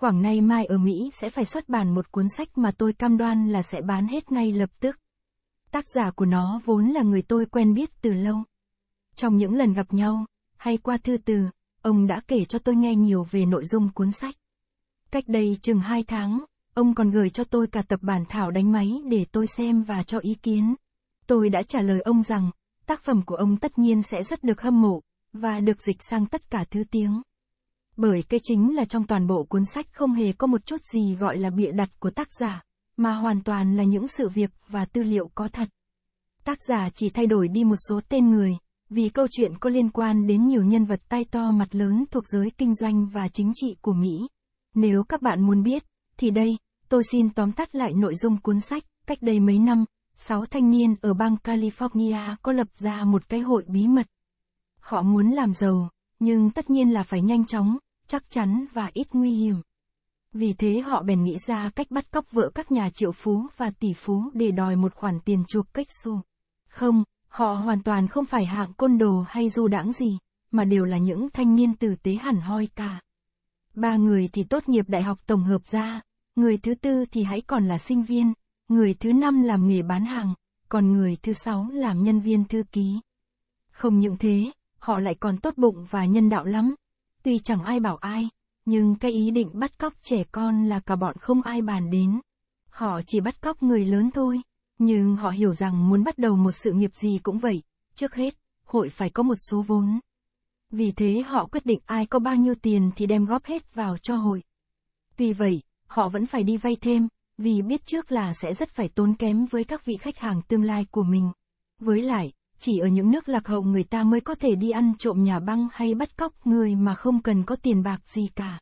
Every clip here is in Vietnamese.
Khoảng nay mai ở Mỹ sẽ phải xuất bản một cuốn sách mà tôi cam đoan là sẽ bán hết ngay lập tức. Tác giả của nó vốn là người tôi quen biết từ lâu. Trong những lần gặp nhau, hay qua thư từ, ông đã kể cho tôi nghe nhiều về nội dung cuốn sách. Cách đây chừng hai tháng, ông còn gửi cho tôi cả tập bản thảo đánh máy để tôi xem và cho ý kiến. Tôi đã trả lời ông rằng, tác phẩm của ông tất nhiên sẽ rất được hâm mộ, và được dịch sang tất cả thứ tiếng. Bởi cái chính là trong toàn bộ cuốn sách không hề có một chút gì gọi là bịa đặt của tác giả, mà hoàn toàn là những sự việc và tư liệu có thật. Tác giả chỉ thay đổi đi một số tên người, vì câu chuyện có liên quan đến nhiều nhân vật tai to mặt lớn thuộc giới kinh doanh và chính trị của Mỹ. Nếu các bạn muốn biết, thì đây, tôi xin tóm tắt lại nội dung cuốn sách, cách đây mấy năm, sáu thanh niên ở bang California có lập ra một cái hội bí mật. Họ muốn làm giàu, nhưng tất nhiên là phải nhanh chóng, chắc chắn và ít nguy hiểm. Vì thế họ bèn nghĩ ra cách bắt cóc vợ các nhà triệu phú và tỷ phú để đòi một khoản tiền chuộc cách xu. Không, họ hoàn toàn không phải hạng côn đồ hay du đãng gì, mà đều là những thanh niên tử tế hẳn hoi cả. Ba người thì tốt nghiệp đại học tổng hợp ra, người thứ tư thì hãy còn là sinh viên, người thứ năm làm nghề bán hàng, còn người thứ sáu làm nhân viên thư ký. Không những thế, họ lại còn tốt bụng và nhân đạo lắm, Tuy chẳng ai bảo ai, nhưng cái ý định bắt cóc trẻ con là cả bọn không ai bàn đến. Họ chỉ bắt cóc người lớn thôi, nhưng họ hiểu rằng muốn bắt đầu một sự nghiệp gì cũng vậy, trước hết, hội phải có một số vốn. Vì thế họ quyết định ai có bao nhiêu tiền thì đem góp hết vào cho hội. Tuy vậy, họ vẫn phải đi vay thêm, vì biết trước là sẽ rất phải tốn kém với các vị khách hàng tương lai của mình. Với lại, chỉ ở những nước lạc hậu người ta mới có thể đi ăn trộm nhà băng hay bắt cóc người mà không cần có tiền bạc gì cả.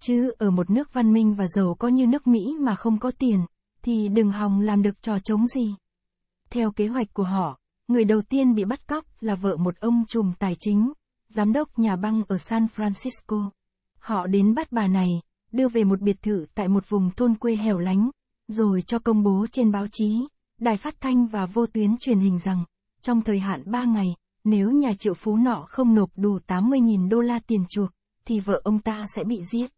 Chứ ở một nước văn minh và giàu có như nước Mỹ mà không có tiền, thì đừng hòng làm được trò chống gì. Theo kế hoạch của họ, người đầu tiên bị bắt cóc là vợ một ông trùm tài chính, giám đốc nhà băng ở San Francisco. Họ đến bắt bà này, đưa về một biệt thự tại một vùng thôn quê hẻo lánh, rồi cho công bố trên báo chí, đài phát thanh và vô tuyến truyền hình rằng trong thời hạn 3 ngày, nếu nhà triệu phú nọ không nộp đủ 80.000 đô la tiền chuộc, thì vợ ông ta sẽ bị giết.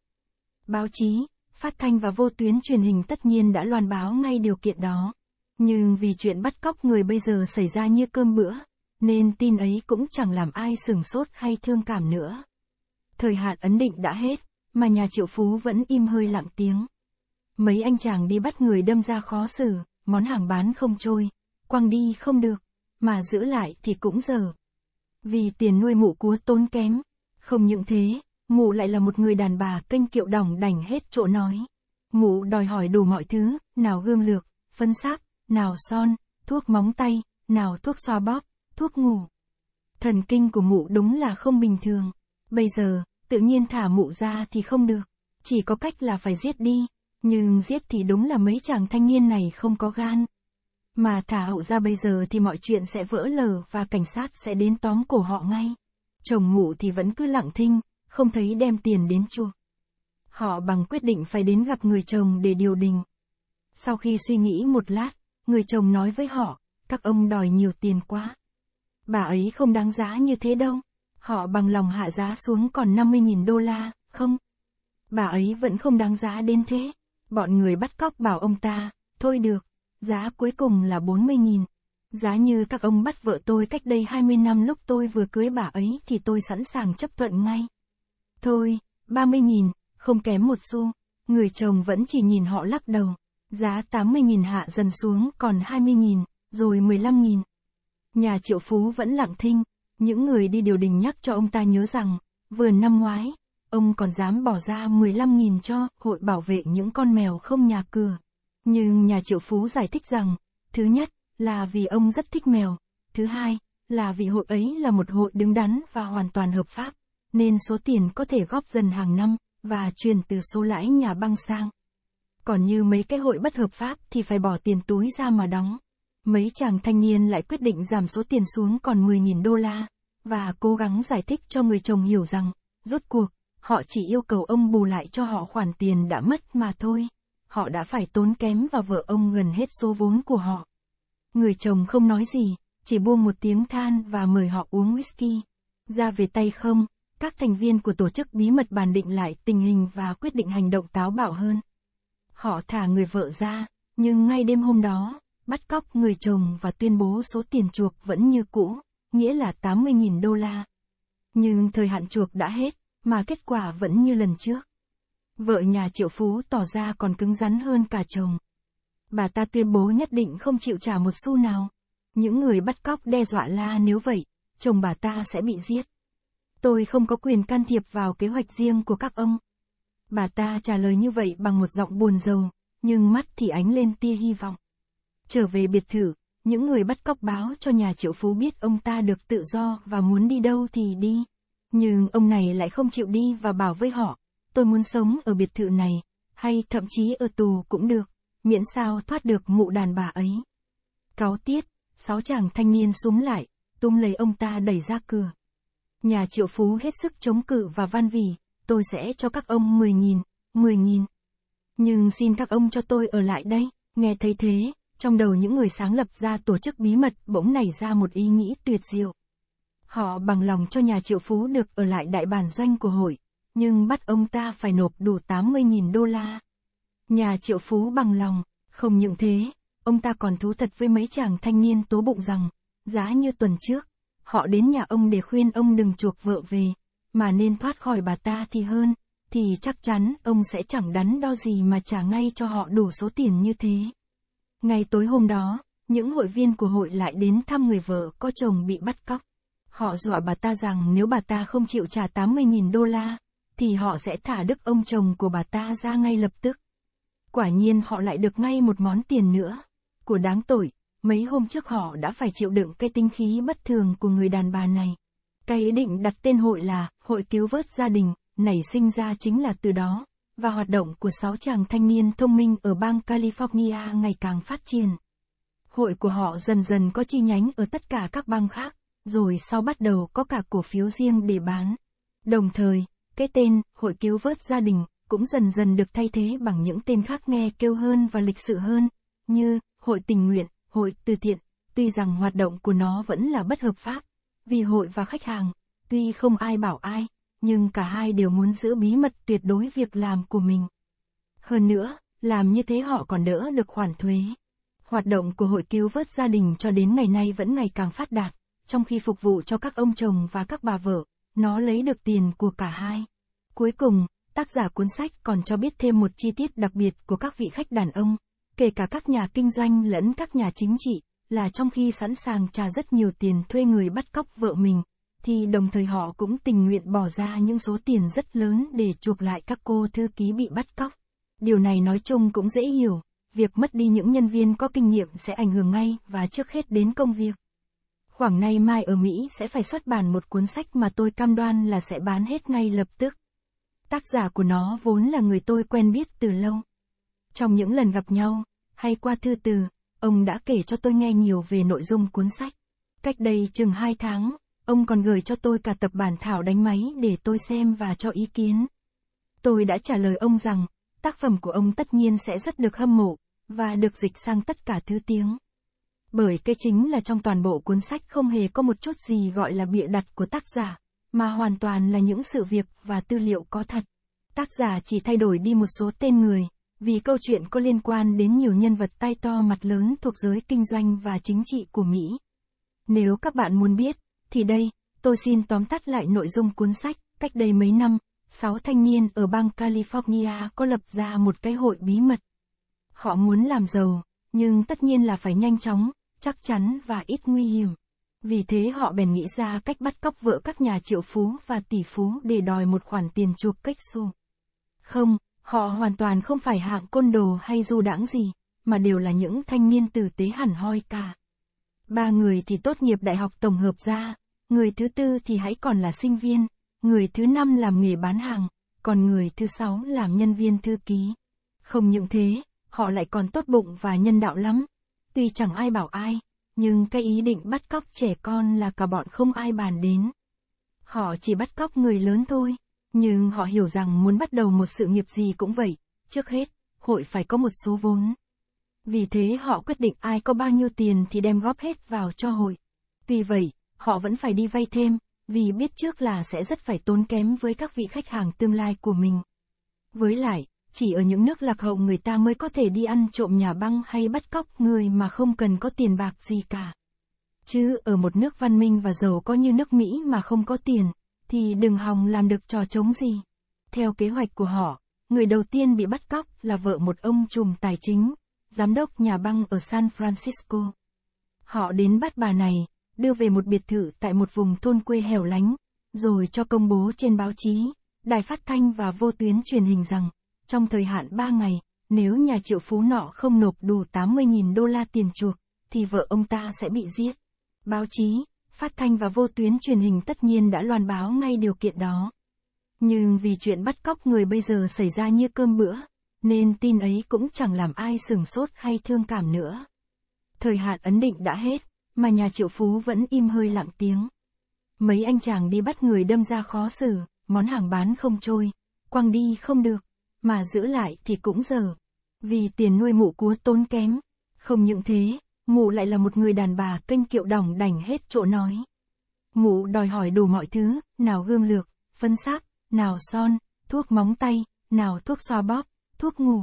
Báo chí, phát thanh và vô tuyến truyền hình tất nhiên đã loan báo ngay điều kiện đó. Nhưng vì chuyện bắt cóc người bây giờ xảy ra như cơm bữa, nên tin ấy cũng chẳng làm ai sửng sốt hay thương cảm nữa. Thời hạn ấn định đã hết, mà nhà triệu phú vẫn im hơi lặng tiếng. Mấy anh chàng đi bắt người đâm ra khó xử, món hàng bán không trôi, quăng đi không được mà giữ lại thì cũng giờ Vì tiền nuôi mụ cúa tốn kém. Không những thế, mụ lại là một người đàn bà kênh kiệu đỏng đành hết chỗ nói. Mụ đòi hỏi đủ mọi thứ, nào gương lược, phân sáp, nào son, thuốc móng tay, nào thuốc xoa bóp, thuốc ngủ. Thần kinh của mụ đúng là không bình thường. Bây giờ, tự nhiên thả mụ ra thì không được. Chỉ có cách là phải giết đi. Nhưng giết thì đúng là mấy chàng thanh niên này không có gan. Mà thả hậu ra bây giờ thì mọi chuyện sẽ vỡ lở và cảnh sát sẽ đến tóm cổ họ ngay. Chồng ngủ thì vẫn cứ lặng thinh, không thấy đem tiền đến chuộc. Họ bằng quyết định phải đến gặp người chồng để điều đình. Sau khi suy nghĩ một lát, người chồng nói với họ, các ông đòi nhiều tiền quá. Bà ấy không đáng giá như thế đâu. Họ bằng lòng hạ giá xuống còn 50.000 đô la, không? Bà ấy vẫn không đáng giá đến thế. Bọn người bắt cóc bảo ông ta, thôi được, Giá cuối cùng là 40.000. Giá như các ông bắt vợ tôi cách đây 20 năm lúc tôi vừa cưới bà ấy thì tôi sẵn sàng chấp thuận ngay. Thôi, 30.000, không kém một xu. Người chồng vẫn chỉ nhìn họ lắc đầu. Giá 80.000 hạ dần xuống còn 20.000, rồi 15.000. Nhà triệu phú vẫn lặng thinh. Những người đi điều đình nhắc cho ông ta nhớ rằng, vừa năm ngoái, ông còn dám bỏ ra 15.000 cho hội bảo vệ những con mèo không nhà cửa. Nhưng nhà triệu phú giải thích rằng, thứ nhất, là vì ông rất thích mèo, thứ hai, là vì hội ấy là một hội đứng đắn và hoàn toàn hợp pháp, nên số tiền có thể góp dần hàng năm, và truyền từ số lãi nhà băng sang. Còn như mấy cái hội bất hợp pháp thì phải bỏ tiền túi ra mà đóng. Mấy chàng thanh niên lại quyết định giảm số tiền xuống còn 10.000 đô la, và cố gắng giải thích cho người chồng hiểu rằng, rốt cuộc, họ chỉ yêu cầu ông bù lại cho họ khoản tiền đã mất mà thôi họ đã phải tốn kém và vợ ông gần hết số vốn của họ. Người chồng không nói gì, chỉ buông một tiếng than và mời họ uống whisky. Ra về tay không, các thành viên của tổ chức bí mật bàn định lại tình hình và quyết định hành động táo bạo hơn. Họ thả người vợ ra, nhưng ngay đêm hôm đó, bắt cóc người chồng và tuyên bố số tiền chuộc vẫn như cũ, nghĩa là 80.000 đô la. Nhưng thời hạn chuộc đã hết, mà kết quả vẫn như lần trước. Vợ nhà triệu phú tỏ ra còn cứng rắn hơn cả chồng. Bà ta tuyên bố nhất định không chịu trả một xu nào. Những người bắt cóc đe dọa la nếu vậy, chồng bà ta sẽ bị giết. Tôi không có quyền can thiệp vào kế hoạch riêng của các ông. Bà ta trả lời như vậy bằng một giọng buồn rầu, nhưng mắt thì ánh lên tia hy vọng. Trở về biệt thự, những người bắt cóc báo cho nhà triệu phú biết ông ta được tự do và muốn đi đâu thì đi. Nhưng ông này lại không chịu đi và bảo với họ, tôi muốn sống ở biệt thự này, hay thậm chí ở tù cũng được, miễn sao thoát được mụ đàn bà ấy. Cáo tiết, sáu chàng thanh niên súng lại, tung lấy ông ta đẩy ra cửa. Nhà triệu phú hết sức chống cự và van vì tôi sẽ cho các ông 10.000, 10.000. Nhưng xin các ông cho tôi ở lại đây, nghe thấy thế, trong đầu những người sáng lập ra tổ chức bí mật bỗng nảy ra một ý nghĩ tuyệt diệu. Họ bằng lòng cho nhà triệu phú được ở lại đại bản doanh của hội, nhưng bắt ông ta phải nộp đủ 80.000 đô la. Nhà triệu phú bằng lòng, không những thế, ông ta còn thú thật với mấy chàng thanh niên tố bụng rằng, giá như tuần trước, họ đến nhà ông để khuyên ông đừng chuộc vợ về, mà nên thoát khỏi bà ta thì hơn, thì chắc chắn ông sẽ chẳng đắn đo gì mà trả ngay cho họ đủ số tiền như thế. ngày tối hôm đó, những hội viên của hội lại đến thăm người vợ có chồng bị bắt cóc. Họ dọa bà ta rằng nếu bà ta không chịu trả 80.000 đô la, thì họ sẽ thả đức ông chồng của bà ta ra ngay lập tức. Quả nhiên họ lại được ngay một món tiền nữa. Của đáng tội, mấy hôm trước họ đã phải chịu đựng cái tinh khí bất thường của người đàn bà này. Cái ý định đặt tên hội là Hội Cứu Vớt Gia Đình, nảy sinh ra chính là từ đó, và hoạt động của sáu chàng thanh niên thông minh ở bang California ngày càng phát triển. Hội của họ dần dần có chi nhánh ở tất cả các bang khác, rồi sau bắt đầu có cả cổ phiếu riêng để bán. Đồng thời, cái tên, Hội cứu vớt gia đình, cũng dần dần được thay thế bằng những tên khác nghe kêu hơn và lịch sự hơn, như, Hội tình nguyện, Hội từ thiện, tuy rằng hoạt động của nó vẫn là bất hợp pháp, vì hội và khách hàng, tuy không ai bảo ai, nhưng cả hai đều muốn giữ bí mật tuyệt đối việc làm của mình. Hơn nữa, làm như thế họ còn đỡ được khoản thuế. Hoạt động của hội cứu vớt gia đình cho đến ngày nay vẫn ngày càng phát đạt, trong khi phục vụ cho các ông chồng và các bà vợ, nó lấy được tiền của cả hai. Cuối cùng, tác giả cuốn sách còn cho biết thêm một chi tiết đặc biệt của các vị khách đàn ông, kể cả các nhà kinh doanh lẫn các nhà chính trị, là trong khi sẵn sàng trả rất nhiều tiền thuê người bắt cóc vợ mình, thì đồng thời họ cũng tình nguyện bỏ ra những số tiền rất lớn để chuộc lại các cô thư ký bị bắt cóc. Điều này nói chung cũng dễ hiểu, việc mất đi những nhân viên có kinh nghiệm sẽ ảnh hưởng ngay và trước hết đến công việc. Khoảng nay mai ở Mỹ sẽ phải xuất bản một cuốn sách mà tôi cam đoan là sẽ bán hết ngay lập tức. Tác giả của nó vốn là người tôi quen biết từ lâu. Trong những lần gặp nhau, hay qua thư từ, ông đã kể cho tôi nghe nhiều về nội dung cuốn sách. Cách đây chừng hai tháng, ông còn gửi cho tôi cả tập bản thảo đánh máy để tôi xem và cho ý kiến. Tôi đã trả lời ông rằng, tác phẩm của ông tất nhiên sẽ rất được hâm mộ, và được dịch sang tất cả thứ tiếng. Bởi cái chính là trong toàn bộ cuốn sách không hề có một chút gì gọi là bịa đặt của tác giả, mà hoàn toàn là những sự việc và tư liệu có thật. Tác giả chỉ thay đổi đi một số tên người, vì câu chuyện có liên quan đến nhiều nhân vật tay to mặt lớn thuộc giới kinh doanh và chính trị của Mỹ. Nếu các bạn muốn biết, thì đây, tôi xin tóm tắt lại nội dung cuốn sách, cách đây mấy năm, sáu thanh niên ở bang California có lập ra một cái hội bí mật. Họ muốn làm giàu, nhưng tất nhiên là phải nhanh chóng, chắc chắn và ít nguy hiểm. Vì thế họ bèn nghĩ ra cách bắt cóc vợ các nhà triệu phú và tỷ phú để đòi một khoản tiền chuộc cách xu. Không, họ hoàn toàn không phải hạng côn đồ hay du đãng gì, mà đều là những thanh niên tử tế hẳn hoi cả. Ba người thì tốt nghiệp đại học tổng hợp ra, người thứ tư thì hãy còn là sinh viên, người thứ năm làm nghề bán hàng, còn người thứ sáu làm nhân viên thư ký. Không những thế, họ lại còn tốt bụng và nhân đạo lắm, Tuy chẳng ai bảo ai, nhưng cái ý định bắt cóc trẻ con là cả bọn không ai bàn đến. Họ chỉ bắt cóc người lớn thôi, nhưng họ hiểu rằng muốn bắt đầu một sự nghiệp gì cũng vậy, trước hết, hội phải có một số vốn. Vì thế họ quyết định ai có bao nhiêu tiền thì đem góp hết vào cho hội. Tuy vậy, họ vẫn phải đi vay thêm, vì biết trước là sẽ rất phải tốn kém với các vị khách hàng tương lai của mình. Với lại, chỉ ở những nước lạc hậu người ta mới có thể đi ăn trộm nhà băng hay bắt cóc người mà không cần có tiền bạc gì cả. Chứ ở một nước văn minh và giàu có như nước Mỹ mà không có tiền, thì đừng hòng làm được trò chống gì. Theo kế hoạch của họ, người đầu tiên bị bắt cóc là vợ một ông trùm tài chính, giám đốc nhà băng ở San Francisco. Họ đến bắt bà này, đưa về một biệt thự tại một vùng thôn quê hẻo lánh, rồi cho công bố trên báo chí, đài phát thanh và vô tuyến truyền hình rằng trong thời hạn 3 ngày, nếu nhà triệu phú nọ không nộp đủ 80.000 đô la tiền chuộc, thì vợ ông ta sẽ bị giết. Báo chí, phát thanh và vô tuyến truyền hình tất nhiên đã loan báo ngay điều kiện đó. Nhưng vì chuyện bắt cóc người bây giờ xảy ra như cơm bữa, nên tin ấy cũng chẳng làm ai sửng sốt hay thương cảm nữa. Thời hạn ấn định đã hết, mà nhà triệu phú vẫn im hơi lặng tiếng. Mấy anh chàng đi bắt người đâm ra khó xử, món hàng bán không trôi, quăng đi không được, mà giữ lại thì cũng dở. Vì tiền nuôi mụ cúa tốn kém. Không những thế, mụ lại là một người đàn bà kênh kiệu đỏng đành hết chỗ nói. Mụ đòi hỏi đủ mọi thứ, nào gương lược, phân sắc, nào son, thuốc móng tay, nào thuốc xoa bóp, thuốc ngủ.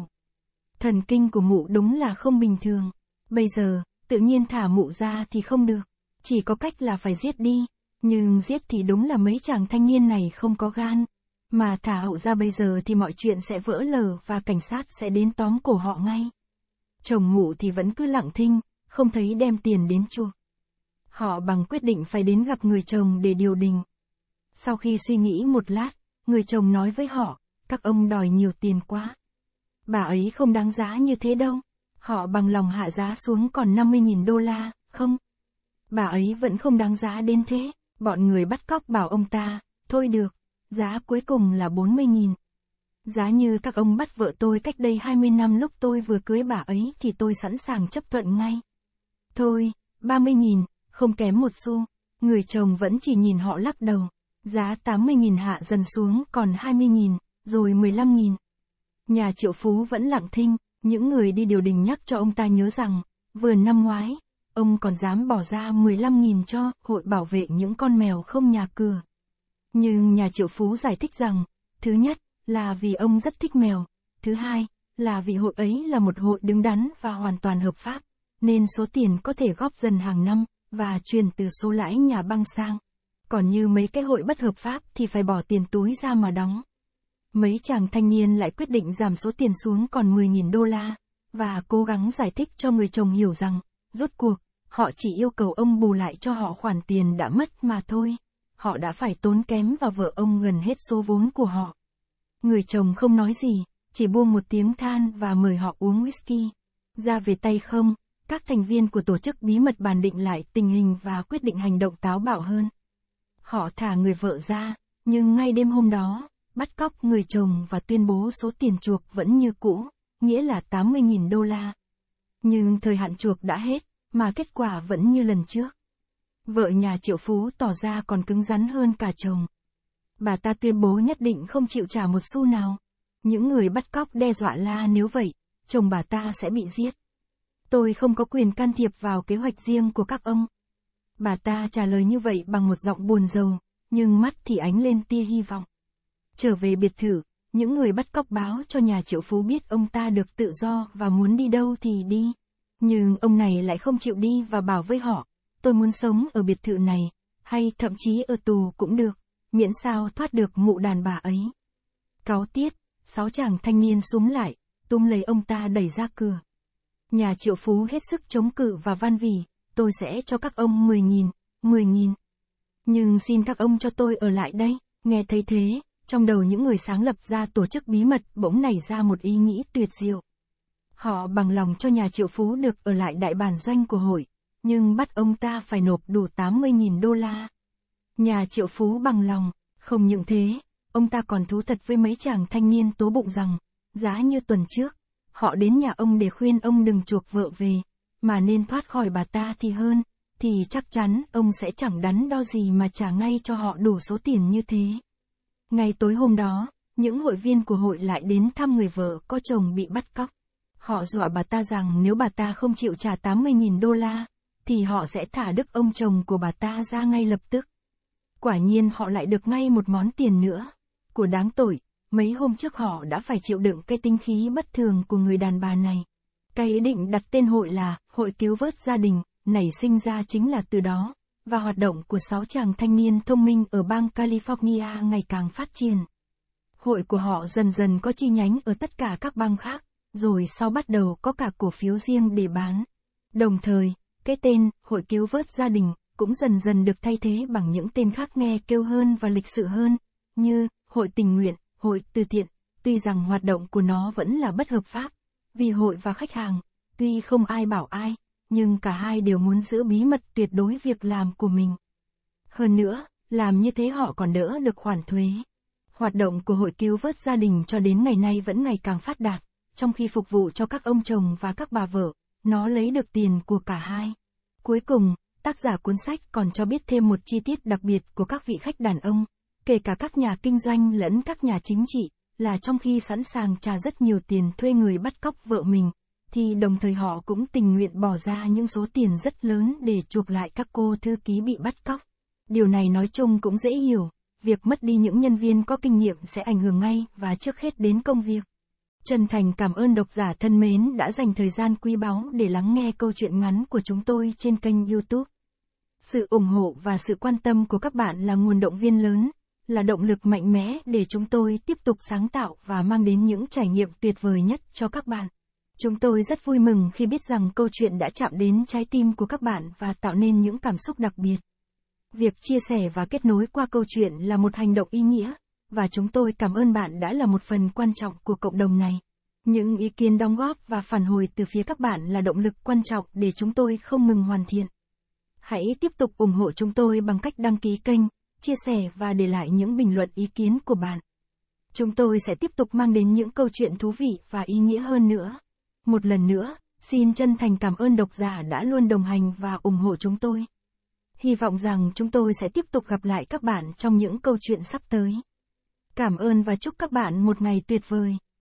Thần kinh của mụ đúng là không bình thường. Bây giờ, tự nhiên thả mụ ra thì không được. Chỉ có cách là phải giết đi. Nhưng giết thì đúng là mấy chàng thanh niên này không có gan. Mà thả hậu ra bây giờ thì mọi chuyện sẽ vỡ lở và cảnh sát sẽ đến tóm cổ họ ngay. Chồng ngủ thì vẫn cứ lặng thinh, không thấy đem tiền đến chuộc. Họ bằng quyết định phải đến gặp người chồng để điều đình. Sau khi suy nghĩ một lát, người chồng nói với họ, các ông đòi nhiều tiền quá. Bà ấy không đáng giá như thế đâu. Họ bằng lòng hạ giá xuống còn 50.000 đô la, không? Bà ấy vẫn không đáng giá đến thế. Bọn người bắt cóc bảo ông ta, thôi được, giá cuối cùng là 40.000. Giá như các ông bắt vợ tôi cách đây 20 năm lúc tôi vừa cưới bà ấy thì tôi sẵn sàng chấp thuận ngay. Thôi, 30.000, không kém một xu. Người chồng vẫn chỉ nhìn họ lắc đầu. Giá 80.000 hạ dần xuống còn 20.000, rồi 15.000. Nhà triệu phú vẫn lặng thinh, những người đi điều đình nhắc cho ông ta nhớ rằng, vừa năm ngoái, ông còn dám bỏ ra 15.000 cho hội bảo vệ những con mèo không nhà cửa. Nhưng nhà triệu phú giải thích rằng, thứ nhất, là vì ông rất thích mèo, thứ hai, là vì hội ấy là một hội đứng đắn và hoàn toàn hợp pháp, nên số tiền có thể góp dần hàng năm, và chuyển từ số lãi nhà băng sang. Còn như mấy cái hội bất hợp pháp thì phải bỏ tiền túi ra mà đóng. Mấy chàng thanh niên lại quyết định giảm số tiền xuống còn 10.000 đô la, và cố gắng giải thích cho người chồng hiểu rằng, rốt cuộc, họ chỉ yêu cầu ông bù lại cho họ khoản tiền đã mất mà thôi họ đã phải tốn kém và vợ ông gần hết số vốn của họ. Người chồng không nói gì, chỉ buông một tiếng than và mời họ uống whisky. Ra về tay không, các thành viên của tổ chức bí mật bàn định lại tình hình và quyết định hành động táo bạo hơn. Họ thả người vợ ra, nhưng ngay đêm hôm đó, bắt cóc người chồng và tuyên bố số tiền chuộc vẫn như cũ, nghĩa là 80.000 đô la. Nhưng thời hạn chuộc đã hết, mà kết quả vẫn như lần trước. Vợ nhà triệu phú tỏ ra còn cứng rắn hơn cả chồng. Bà ta tuyên bố nhất định không chịu trả một xu nào. Những người bắt cóc đe dọa la nếu vậy, chồng bà ta sẽ bị giết. Tôi không có quyền can thiệp vào kế hoạch riêng của các ông. Bà ta trả lời như vậy bằng một giọng buồn rầu, nhưng mắt thì ánh lên tia hy vọng. Trở về biệt thự, những người bắt cóc báo cho nhà triệu phú biết ông ta được tự do và muốn đi đâu thì đi. Nhưng ông này lại không chịu đi và bảo với họ, tôi muốn sống ở biệt thự này, hay thậm chí ở tù cũng được, miễn sao thoát được mụ đàn bà ấy. Cáo tiết, sáu chàng thanh niên súng lại, túm lấy ông ta đẩy ra cửa. Nhà triệu phú hết sức chống cự và van vì tôi sẽ cho các ông 10.000, 10.000. Nhưng xin các ông cho tôi ở lại đây, nghe thấy thế, trong đầu những người sáng lập ra tổ chức bí mật bỗng nảy ra một ý nghĩ tuyệt diệu. Họ bằng lòng cho nhà triệu phú được ở lại đại bản doanh của hội, nhưng bắt ông ta phải nộp đủ 80.000 đô la. Nhà triệu phú bằng lòng, không những thế, ông ta còn thú thật với mấy chàng thanh niên tố bụng rằng, giá như tuần trước, họ đến nhà ông để khuyên ông đừng chuộc vợ về, mà nên thoát khỏi bà ta thì hơn, thì chắc chắn ông sẽ chẳng đắn đo gì mà trả ngay cho họ đủ số tiền như thế. Ngày tối hôm đó, những hội viên của hội lại đến thăm người vợ có chồng bị bắt cóc. Họ dọa bà ta rằng nếu bà ta không chịu trả 80.000 đô la, thì họ sẽ thả đức ông chồng của bà ta ra ngay lập tức. Quả nhiên họ lại được ngay một món tiền nữa. Của đáng tội, mấy hôm trước họ đã phải chịu đựng cái tinh khí bất thường của người đàn bà này. Cái ý định đặt tên hội là Hội Cứu Vớt Gia Đình, nảy sinh ra chính là từ đó, và hoạt động của sáu chàng thanh niên thông minh ở bang California ngày càng phát triển. Hội của họ dần dần có chi nhánh ở tất cả các bang khác, rồi sau bắt đầu có cả cổ phiếu riêng để bán. Đồng thời, cái tên, Hội cứu vớt gia đình, cũng dần dần được thay thế bằng những tên khác nghe kêu hơn và lịch sự hơn, như, Hội tình nguyện, Hội từ thiện, tuy rằng hoạt động của nó vẫn là bất hợp pháp, vì hội và khách hàng, tuy không ai bảo ai, nhưng cả hai đều muốn giữ bí mật tuyệt đối việc làm của mình. Hơn nữa, làm như thế họ còn đỡ được khoản thuế. Hoạt động của hội cứu vớt gia đình cho đến ngày nay vẫn ngày càng phát đạt, trong khi phục vụ cho các ông chồng và các bà vợ, nó lấy được tiền của cả hai. Cuối cùng, tác giả cuốn sách còn cho biết thêm một chi tiết đặc biệt của các vị khách đàn ông, kể cả các nhà kinh doanh lẫn các nhà chính trị, là trong khi sẵn sàng trả rất nhiều tiền thuê người bắt cóc vợ mình, thì đồng thời họ cũng tình nguyện bỏ ra những số tiền rất lớn để chuộc lại các cô thư ký bị bắt cóc. Điều này nói chung cũng dễ hiểu, việc mất đi những nhân viên có kinh nghiệm sẽ ảnh hưởng ngay và trước hết đến công việc. Chân thành cảm ơn độc giả thân mến đã dành thời gian quý báu để lắng nghe câu chuyện ngắn của chúng tôi trên kênh YouTube. Sự ủng hộ và sự quan tâm của các bạn là nguồn động viên lớn, là động lực mạnh mẽ để chúng tôi tiếp tục sáng tạo và mang đến những trải nghiệm tuyệt vời nhất cho các bạn. Chúng tôi rất vui mừng khi biết rằng câu chuyện đã chạm đến trái tim của các bạn và tạo nên những cảm xúc đặc biệt. Việc chia sẻ và kết nối qua câu chuyện là một hành động ý nghĩa và chúng tôi cảm ơn bạn đã là một phần quan trọng của cộng đồng này. Những ý kiến đóng góp và phản hồi từ phía các bạn là động lực quan trọng để chúng tôi không ngừng hoàn thiện. Hãy tiếp tục ủng hộ chúng tôi bằng cách đăng ký kênh, chia sẻ và để lại những bình luận ý kiến của bạn. Chúng tôi sẽ tiếp tục mang đến những câu chuyện thú vị và ý nghĩa hơn nữa. Một lần nữa, xin chân thành cảm ơn độc giả đã luôn đồng hành và ủng hộ chúng tôi. Hy vọng rằng chúng tôi sẽ tiếp tục gặp lại các bạn trong những câu chuyện sắp tới. Cảm ơn và chúc các bạn một ngày tuyệt vời.